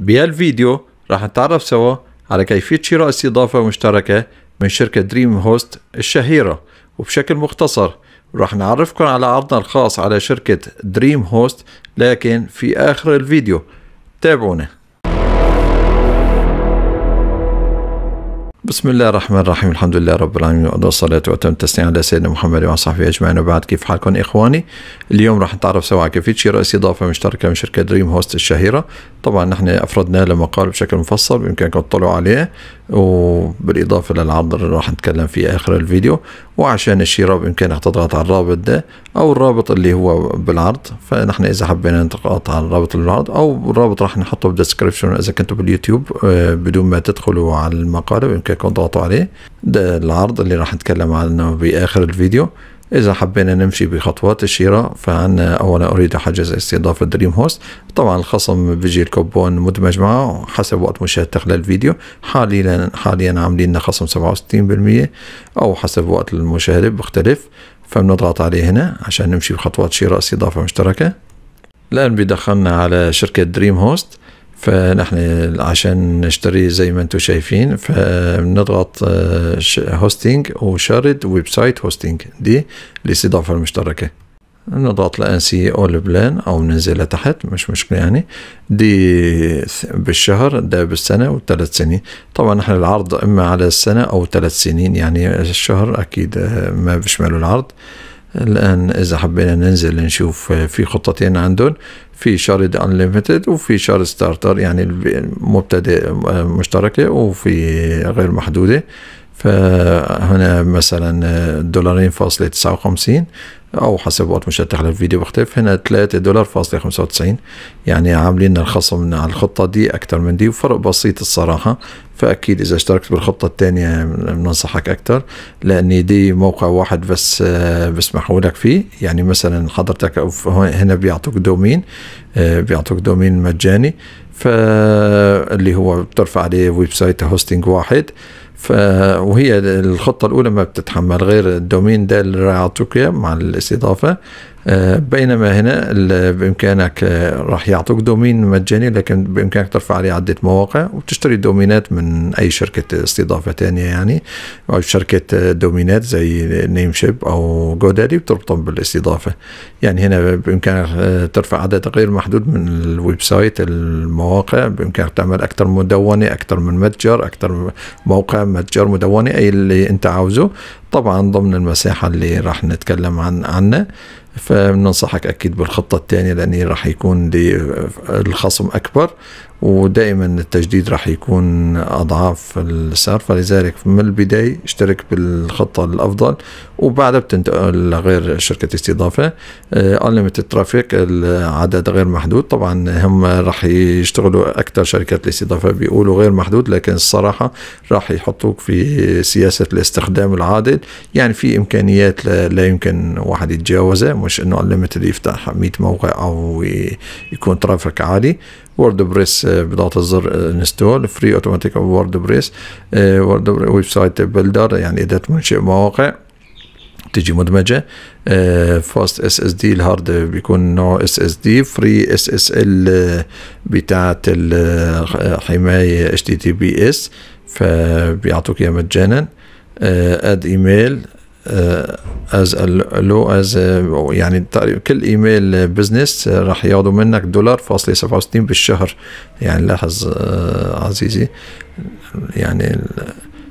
بهالفيديو راح نتعرف سوا على كيفية شراء استضافة مشتركة من شركة دريم هوست الشهيرة وبشكل مختصر راح نعرفكم على عرضنا الخاص على شركة دريم هوست لكن في آخر الفيديو تابعونا بسم الله الرحمن الرحيم الحمد لله رب العالمين الصلاة وأتم التسليم على سيدنا محمد وعلى صحبه أجمعين وبعد كيف حالكم إخواني اليوم راح نتعرف سوا على كيفية شراء استضافة مشتركة من شركة دريم هوست الشهيرة طبعا نحن أفردنا لمقال بشكل مفصل بإمكانكم تطلعوا عليه وبالإضافة للعرض اللي راح نتكلم فيه آخر الفيديو وعشان الشراء بإمكانك تضغط على الرابط ده أو الرابط اللي هو بالعرض فنحن إذا حبينا نضغط على الرابط بالعرض أو الرابط راح نحطه بالدسكربشن إذا كنتوا باليوتيوب بدون ما تدخلوا على المقال بإمكانكم لايك عليه ده العرض اللي راح نتكلم عنه باخر الفيديو إذا حبينا نمشي بخطوات الشراء فأنا أولا أريد حجز استضافة دريم هوست طبعا الخصم بيجي الكوبون مدمج معه حسب وقت مشاهدتك للفيديو حاليا حاليا عاملين خصم 67% أو حسب وقت المشاهدة بيختلف فبنضغط عليه هنا عشان نمشي بخطوات شراء استضافة مشتركة الآن بدخلنا على شركة دريم هوست فنحن عشان نشتري زي ما انتم شايفين فبنضغط هوستنج آه، وشارد ويب سايت هوستنج دي الاستضافة المشتركة نضغط لانسي اول بلان او ننزل لتحت مش مشكلة يعني دي بالشهر ده بالسنة والثلاث سنين طبعا نحن العرض اما على السنة او ثلاث سنين يعني الشهر اكيد آه، ما بيشمله العرض الآن إذا حبينا ننزل نشوف في خطتين عندهم في شارد انليمتد وفي شارد ستارتر يعني مبتدئ مشتركة وفي غير محدودة فهنا مثلا دولارين فاصلة تسعة وخمسين أو حسب وقت مشتت الفيديو بختلف هنا تلاتة دولار فاصلة خمسة وتسعين يعني عاملين الخصم على الخطة دي أكتر من دي وفرق بسيط الصراحة فأكيد إذا اشتركت بالخطة الثانية بننصحك أكتر لأن دي موقع واحد بس آه، بسمحوا لك فيه يعني مثلا حضرتك هنا بيعطوك دومين آه، بيعطوك دومين مجاني فاللي هو بترفع عليه ويب سايت هوستنج واحد ف وهي الخطه الاولى ما بتتحمل غير الدومين ده اللي راح مع الاستضافه آه، بينما هنا بامكانك آه، راح يعطوك دومين مجاني لكن بامكانك ترفع عليه عده مواقع وتشتري دومينات من اي شركه استضافه تانية يعني او شركه آه، دومينات زي نيم شيب او جودادي وتربطهم بالاستضافه يعني هنا بامكانك ترفع عدد غير محدود من الويب سايت المواقع بامكانك تعمل اكثر مدونه اكثر من متجر اكثر موقع متجر مدونه اي اللي انت عاوزه طبعا ضمن المساحه اللي راح نتكلم عن عنها فبننصحك اكيد بالخطه الثانيه لان راح يكون الخصم اكبر ودائما التجديد راح يكون اضعاف السعر فلذلك من البدايه اشترك بالخطه الافضل وبعدها بتنتقل لغير شركه استضافه انليمتد آه، ترافيك العدد غير محدود طبعا هم راح يشتغلوا اكثر شركات الاستضافه بيقولوا غير محدود لكن الصراحه راح يحطوك في سياسه الاستخدام العادل يعني في امكانيات لا يمكن واحد يتجاوزها مش انه انليمتد يفتح 100 موقع او يكون ترافيك عالي ووردبريس بضغط الزر انستول فري اوتوماتيك ووردبريس ووردبريس ويب سايت بلدر يعني اداه منشئ مواقع تجي مدمجه فاست اس اس دي الهارد بيكون نوع اس اس دي فري اس اس ال بتاعت eh، الحمايه اتش تي تي بي اس فبيعطوك اياه مجانا اد eh، ايميل از لو از يعني كل ايميل آه، بزنس راح ياخذوا منك دولار فاصلة 67 بالشهر يعني لاحظ آه، عزيزي يعني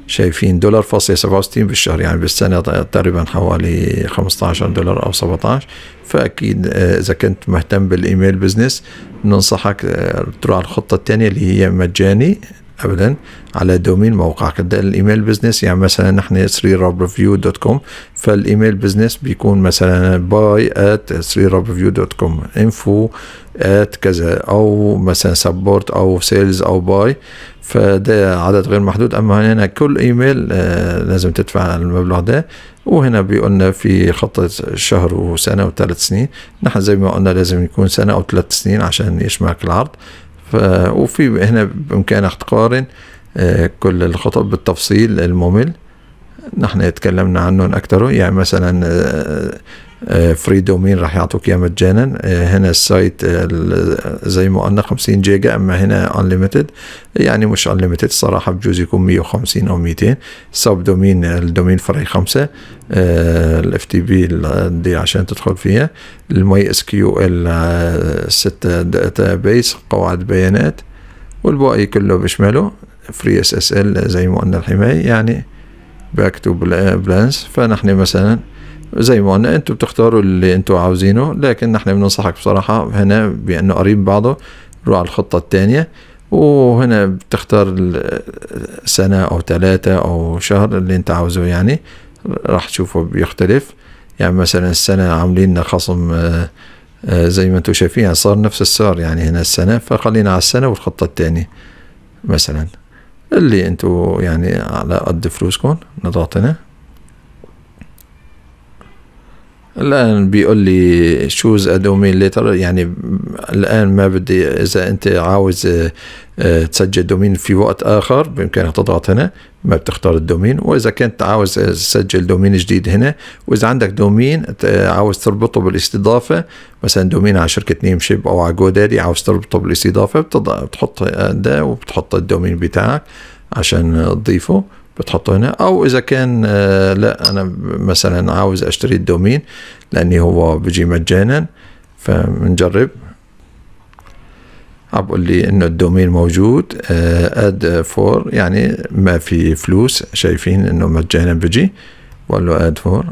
شايفين دولار فاصلة 67 بالشهر يعني بالسنة تقريبا حوالي 15 دولار أو 17 فأكيد آه، إذا كنت مهتم بالإيميل بزنس ننصحك تروح على الخطة الثانية اللي هي مجاني ابدا على دومين موقعك الايميل بزنس يعني مثلا احنا 3 دوت كوم فالايميل بزنس بيكون مثلا باي ات 3 دوت كوم انفو ات كذا او مثلا سبورت او سيلز او باي فده عدد غير محدود اما هنا كل ايميل آه، لازم تدفع المبلغ ده وهنا بيقولنا في خطة شهر وسنة وثلاث سنين نحن زي ما قلنا لازم يكون سنة أو ثلاث سنين عشان يشمعك العرض وفي هنا بإمكانك تقارن آه، كل الخطب بالتفصيل الممل نحن تكلمنا عنهم أكثر يعني مثلا آه، آه، فري دومين راح يعطوك اياه مجانا آه، هنا السايت آه، زي ما قلنا 50 جيجا اما هنا انليمتد يعني مش انليمتد الصراحه بجوز يكون 150 او 200 سب دومين الدومين فري خمسه الاف تي بي دي عشان تدخل فيها الماي اس كيو ال 6 داتا بيس قواعد بيانات والباقي كله بشماله فري اس اس ال زي ما قلنا الحمايه يعني باك تو بلانس فنحن مثلا زي ما قلنا انتوا بتختاروا اللي انتوا عاوزينه لكن احنا بننصحك بصراحة هنا بانه قريب بعضه روح على الخطة التانية وهنا بتختار سنة او ثلاثة او شهر اللي انت عاوزه يعني راح تشوفه بيختلف يعني مثلا السنة عاملين خصم آه، آه، زي ما أنتم شايفين يعني صار نفس السعر يعني هنا السنة فخلينا على السنة والخطة التانية مثلا اللي أنتم يعني على قد فلوسكم نضغط هنا الان بيقول لي شوز ادومين ليتر يعني الان ما بدي اذا انت عاوز آه، تسجل دومين في وقت اخر بامكانك تضغط هنا ما بتختار الدومين واذا كنت عاوز آه، تسجل دومين جديد هنا واذا عندك دومين عاوز تربطه بالاستضافه مثلا دومين على شركه نيم شيب او على جودادي عاوز تربطه بالاستضافه بتحط ده وبتحط الدومين بتاعك عشان تضيفه بتحطه هنا او اذا كان آه، لا انا مثلا عاوز اشتري الدومين لاني هو بيجي مجانا فبنجرب عم بقول لي انه الدومين موجود اد آه، فور يعني ما في فلوس شايفين انه مجانا بيجي بقول له اد فور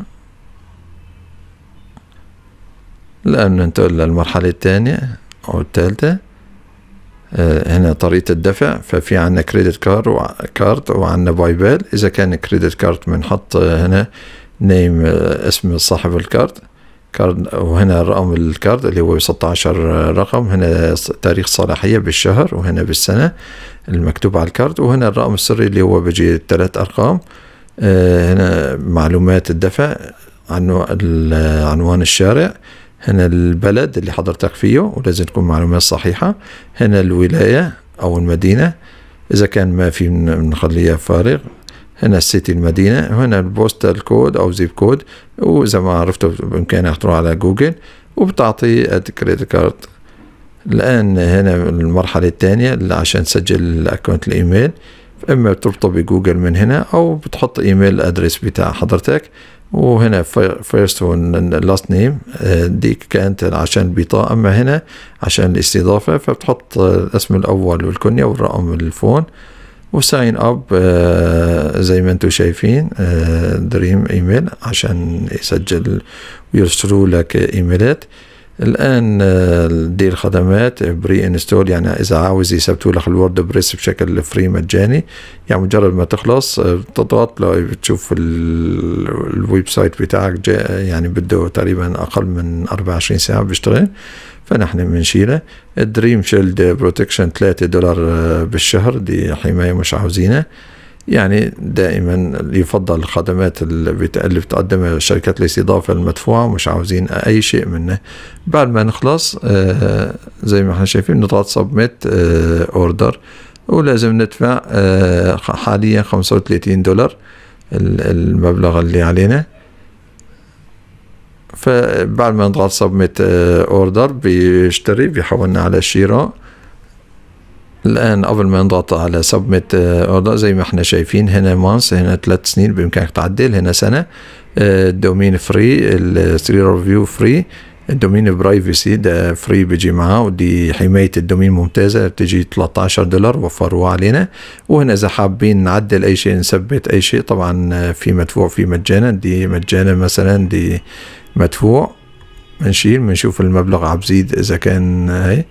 الان ننتقل للمرحله الثانيه او الثالثه آه، هنا طريقة الدفع ففي عنا كريدت كارد وكارد وعنا باي بال إذا كان كريدت كارد بنحط هنا نيم آه، اسم صاحب الكارد كارد وهنا رقم الكارد اللي هو 16 آه، رقم هنا تاريخ صلاحية بالشهر وهنا بالسنة المكتوب على الكارد وهنا الرقم السري اللي هو بيجي ثلاث أرقام هنا معلومات الدفع عنوان الشارع هنا البلد اللي حضرتك فيه ولازم تكون معلومات صحيحة هنا الولاية أو المدينة إذا كان ما في بنخليها فارغ هنا السيتي المدينة هنا البوستال كود أو زيب كود وإذا ما عرفته بإمكانك تروح على جوجل وبتعطي الكريدت كارد الآن هنا المرحلة الثانية عشان تسجل الأكونت الإيميل إما بتربطه بجوجل من هنا أو بتحط إيميل أدرس بتاع حضرتك وهنا فيرست لاست نيم دي كانت عشان البطاقة أما هنا عشان الاستضافة فبتحط آه، الاسم الأول والكنية والرقم الفون وساين اب آه، زي ما انتم شايفين آه، دريم ايميل عشان يسجل ويرسلوا لك ايميلات الان دي الخدمات بري انستول يعني اذا عاوز يثبتوا لك الورد بريس بشكل فري مجاني يعني مجرد ما تخلص تضغط لو بتشوف الويب سايت بتاعك يعني بده تقريبا اقل من 24 ساعه بيشتغل فنحن بنشيله الدريم شيلد بروتكشن 3 دولار آه، بالشهر دي حمايه مش عاوزينها يعني دائما يفضل الخدمات اللي بتقدمها شركات الاستضافة المدفوعة مش عاوزين أي شيء منه بعد ما نخلص آه، زي ما احنا شايفين نضغط سبميت اوردر آه، ولازم ندفع حاليا 35 دولار المبلغ اللي علينا فبعد ما نضغط سبميت اوردر آه، بيشتري بيحولنا على شراء الان قبل ما نضغط على سبميت اوردر آه، زي ما احنا شايفين هنا مانس هنا ثلاث سنين بامكانك تعدل هنا سنه الدومين فري الثري ريفيو فري الدومين برايفسي ده فري بيجي معاه ودي حماية الدومين ممتازة بتجي 13 دولار وفروها علينا وهنا إذا حابين نعدل أي شيء نثبت أي شيء طبعا في مدفوع في مجانا دي مجانا مثلا دي مدفوع بنشيل بنشوف المبلغ عبزيد إذا كان هي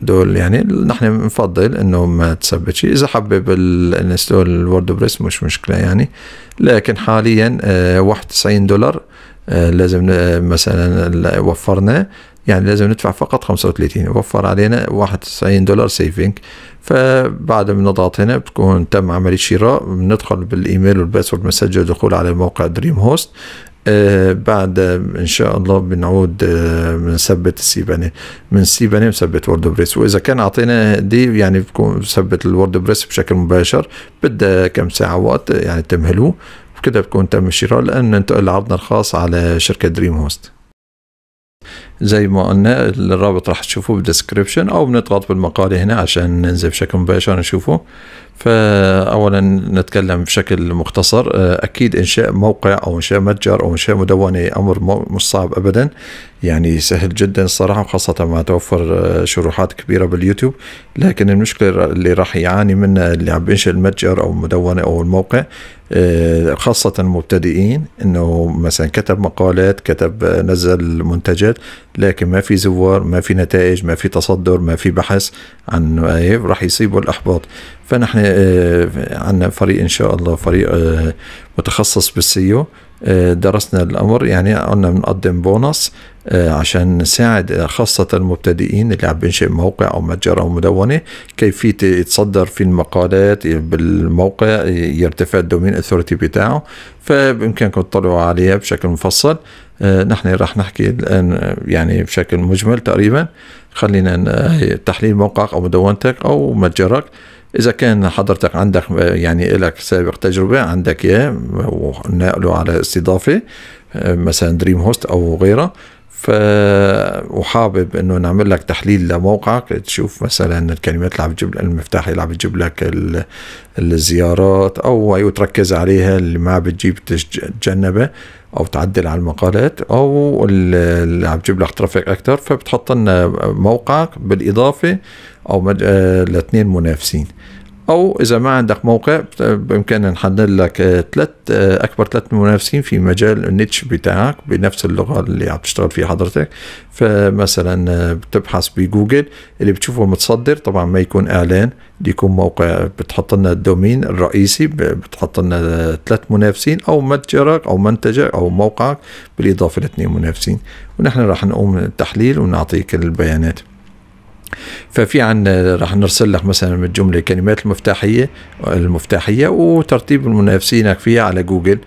دول يعني نحن بنفضل انه ما تثبت شيء اذا حبب الانستول بريس مش مشكله يعني لكن حاليا 91 آه، دولار آه، لازم مثلا وفرنا يعني لازم ندفع فقط 35 وفر علينا 91 دولار سيفينج فبعد ما نضغط هنا بتكون تم عملية شراء بندخل بالايميل والباسورد مسجل دخول على موقع دريم هوست آه، بعد آه، ان شاء الله بنعود بنثبت آه، السيباني من السيباني بنثبت ووردبريس واذا كان اعطينا دي يعني بكون بثبت بريس بشكل مباشر بدها كم ساعه وقت يعني تمهلوه وكده بكون تم الشراء لان ننتقل لعرضنا الخاص على شركه دريم هوست زي ما قلنا الرابط راح تشوفوه بالدسكربشن او بنضغط بالمقالة هنا عشان ننزل بشكل مباشر نشوفه فاولا نتكلم بشكل مختصر آه، اكيد انشاء موقع او انشاء متجر او انشاء مدونه امر مش صعب ابدا يعني سهل جدا الصراحه وخاصه ما توفر آه، شروحات كبيره باليوتيوب لكن المشكله اللي راح يعاني منها اللي عم بينشئ المتجر او المدونه او الموقع آه، خاصة المبتدئين انه مثلا كتب مقالات كتب نزل منتجات لكن ما في زوار ما في نتائج ما في تصدر ما في بحث عن إيه، راح يصيبه الاحباط فنحن آه، عندنا فريق ان شاء الله فريق آه، متخصص بالسيو آه، درسنا الامر يعني قلنا بنقدم بونص عشان نساعد خاصة المبتدئين اللي عم بينشئ موقع أو متجر أو مدونة كيفية يتصدر في المقالات بالموقع يرتفع الدومين اثورتي بتاعه فبإمكانكم تطلعوا عليها بشكل مفصل نحن راح نحكي الآن يعني بشكل مجمل تقريبا خلينا تحليل موقعك أو مدونتك أو متجرك اذا كان حضرتك عندك يعني لك سابق تجربه عندك اياه ونقله على استضافه مثلا دريم هوست او غيره ف وحابب انه نعمل لك تحليل لموقعك تشوف مثلا الكلمات اللي عم تجيب المفتاح اللي عم تجيب لك الزيارات او ايوه تركز عليها اللي ما بتجيب تتجنبها او تعدل على المقالات او اللي عم تجيب لك ترافيك اكثر فبتحط لنا موقعك بالاضافه او آه، لاثنين منافسين او اذا ما عندك موقع بامكاننا نحدد لك آه، ثلاث آه، اكبر ثلاث منافسين في مجال النيتش بتاعك بنفس اللغه اللي عم تشتغل فيها حضرتك فمثلا بتبحث بجوجل اللي بتشوفه متصدر طبعا ما يكون اعلان يكون موقع بتحط لنا الدومين الرئيسي بتحط لنا ثلاث منافسين او متجرك او منتجك او موقعك بالاضافه لاثنين منافسين ونحن راح نقوم تحليل ونعطيك البيانات ففي عندنا راح نرسل لك مثلا من الجمله كلمات المفتاحيه المفتاحيه وترتيب المنافسين فيها على جوجل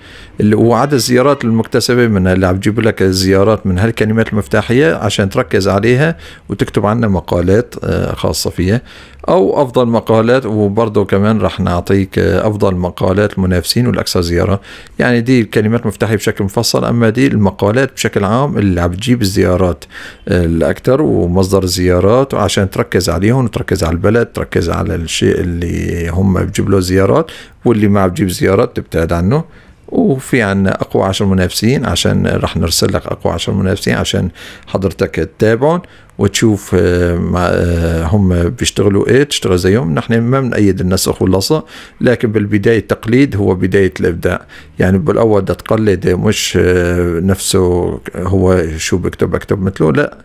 وعدد الزيارات المكتسبه من اللي عم تجيب لك الزيارات من هالكلمات المفتاحيه عشان تركز عليها وتكتب عنها مقالات آه، خاصه فيها او افضل مقالات وبرضه كمان راح نعطيك آه، افضل مقالات المنافسين والاكثر زياره يعني دي الكلمات المفتاحيه بشكل مفصل اما دي المقالات بشكل عام اللي عم تجيب الزيارات آه، الاكثر ومصدر الزيارات وعشان عشان تركز عليهم وتركز على البلد تركز على الشيء اللي هم بجيب له زيارات واللي ما بجيب زيارات تبتعد عنه وفي عنا اقوى عشر منافسين عشان رح نرسل لك اقوى عشر منافسين عشان حضرتك تتابعهم وتشوف آه، آه، هم بيشتغلوا ايه تشتغل زيهم نحن ما بنأيد النسخ واللصق لكن بالبداية التقليد هو بداية الإبداع يعني بالأول بدك تقلد مش آه، نفسه هو شو بكتب بكتب مثله لا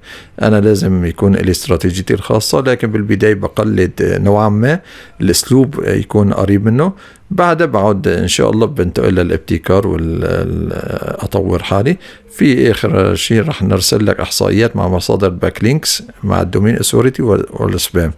أنا لازم يكون لي استراتيجيتي الخاصة لكن بالبداية بقلد نوعا ما الأسلوب يكون قريب منه بعدها بقعد ان شاء الله بنتقل للابتكار واطور حالي في اخر شيء رح نرسل لك احصائيات مع مصادر باكلينك لينكس مع الدومين اثوريتي والسبام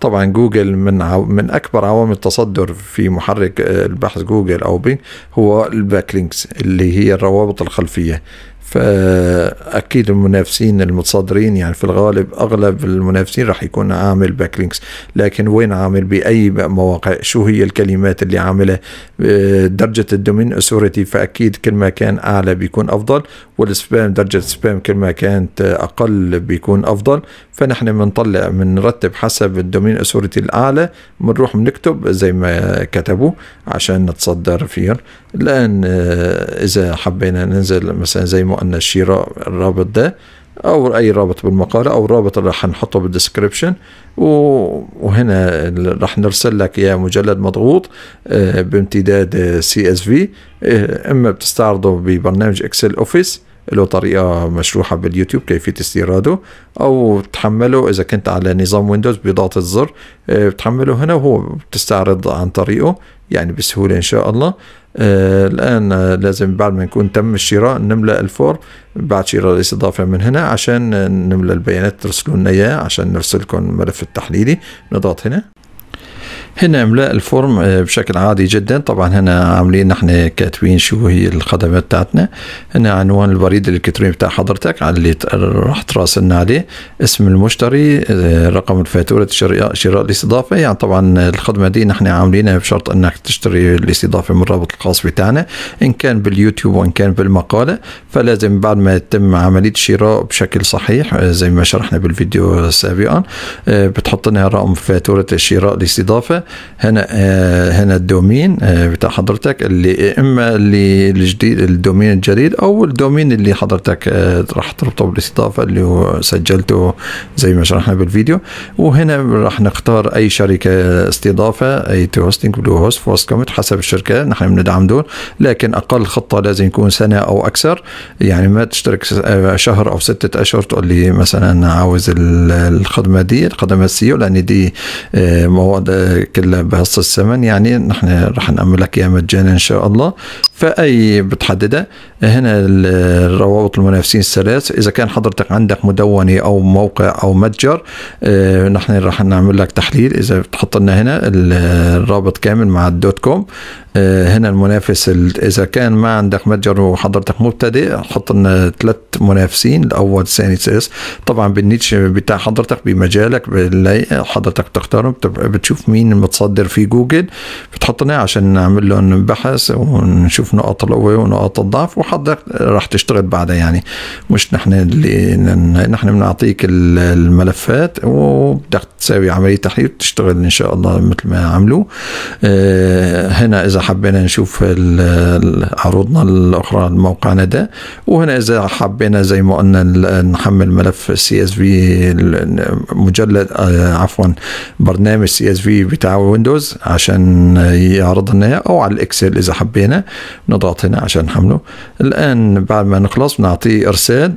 طبعا جوجل من عو من اكبر عوامل التصدر في محرك آه، البحث جوجل او بين هو الباك لينكس اللي هي الروابط الخلفيه فاكيد المنافسين المتصدرين يعني في الغالب اغلب المنافسين راح يكون عامل باك لينكس لكن وين عامل باي مواقع شو هي الكلمات اللي عامله آه، درجه الدومين اسورتي فاكيد كل ما كان اعلى بيكون افضل والسبام درجه السبام كل ما كانت اقل بيكون افضل فنحن بنطلع بنرتب حسب الدومين اسورتي الاعلى بنروح بنكتب زي ما كتبوا عشان نتصدر فيهم الآن آه، إذا حبينا ننزل مثلا زي مؤنث شراء الرابط ده أو أي رابط بالمقالة أو الرابط اللي نحطه بالدسكربشن وهنا راح نرسل لك يا مجلد مضغوط آه، بامتداد سي اس في آه، إما بتستعرضه ببرنامج إكسل أوفيس له طريقة مشروحة باليوتيوب كيفية استيراده أو تحمله إذا كنت على نظام ويندوز بضغط الزر بتحمله آه، هنا وهو بتستعرض عن طريقه يعني بسهولة إن شاء الله آه الآن لازم بعد ما نكون تم الشراء نملأ الفور بعد شراء الاستضافة من هنا عشان نملأ البيانات ترسلوا لنا إياه عشان نرسلكم الملف التحليلي نضغط هنا هنا املاء الفورم آه، بشكل عادي جدا طبعا هنا عاملين نحن كاتبين شو هي الخدمات بتاعتنا هنا عنوان البريد الالكتروني بتاع حضرتك على اللي راح تراسلنا عليه اسم المشتري آه، رقم الفاتوره شراء شراء الاستضافه يعني طبعا الخدمه دي نحن عاملينها بشرط انك تشتري الاستضافه من الرابط الخاص بتاعنا ان كان باليوتيوب وان كان بالمقاله فلازم بعد ما يتم عمليه الشراء بشكل صحيح آه، زي ما شرحنا بالفيديو سابقا بتحط لنا رقم فاتوره الشراء الاستضافه هنا آه، هنا الدومين آه، بتاع حضرتك اللي اما اللي الجديد الدومين الجديد او الدومين اللي حضرتك آه، راح تربطه بالاستضافه اللي هو سجلته زي ما شرحنا بالفيديو وهنا راح نختار اي شركه استضافه اي تو هوستنج بلو هوست فوست كوميت حسب الشركه نحن بندعم دول لكن اقل خطه لازم يكون سنه او اكثر يعني ما تشترك شهر او ستة اشهر تقول لي مثلا عاوز الخدمه دي الخدمه السيو لان دي مواد كلها بهص الثمن يعني نحن رح نعمل لك اياها مجانا ان شاء الله فاي بتحددها هنا الروابط المنافسين الثلاث اذا كان حضرتك عندك مدونه او موقع او متجر آه، نحن رح نعمل لك تحليل اذا بتحط لنا هنا الرابط كامل مع الدوت كوم آه، هنا المنافس اذا كان ما عندك متجر وحضرتك مبتدئ حط لنا ثلاث منافسين الاول الثاني الثالث طبعا بالنيتش بتاع حضرتك بمجالك حضرتك بتختارهم بتشوف مين متصدر في جوجل بتحطناه عشان نعمل لهم بحث ونشوف نقط القوه ونقط الضعف وحضرتك راح تشتغل بعدها يعني مش نحن اللي نحن بنعطيك الملفات وبدك تساوي عمليه تحليل وتشتغل ان شاء الله مثل ما عملوا آه، هنا اذا حبينا نشوف عروضنا الاخرى الموقع ده وهنا اذا حبينا زي ما قلنا نحمل ملف سي اس في مجلد آه، عفوا برنامج سي اس في بتاع على ويندوز عشان يعرض لنا او على الاكسل اذا حبينا نضغط هنا عشان نحمله الان بعد ما نخلص بنعطيه ارسال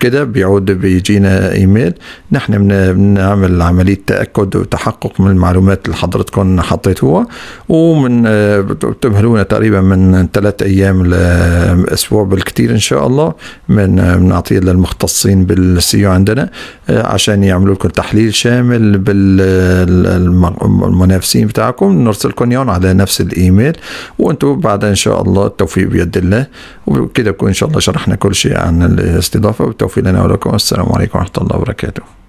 كده بيعود بيجينا ايميل نحن بنعمل عمليه تاكد وتحقق من المعلومات اللي حضرتكم حطيتوها ومن بتمهلونا تقريبا من ثلاث ايام لاسبوع بالكثير ان شاء الله من بنعطيه للمختصين بالسيو عندنا عشان يعملوا لكم تحليل شامل بالمنافسين بتاعكم نرسلكم اياهم على نفس الايميل وانتم بعد ان شاء الله التوفيق بيد الله وكده بكون ان شاء الله شرحنا كل شيء عن الاستدامه الإضافة بالتوفيق لنا ولكم والسلام عليكم ورحمة الله وبركاته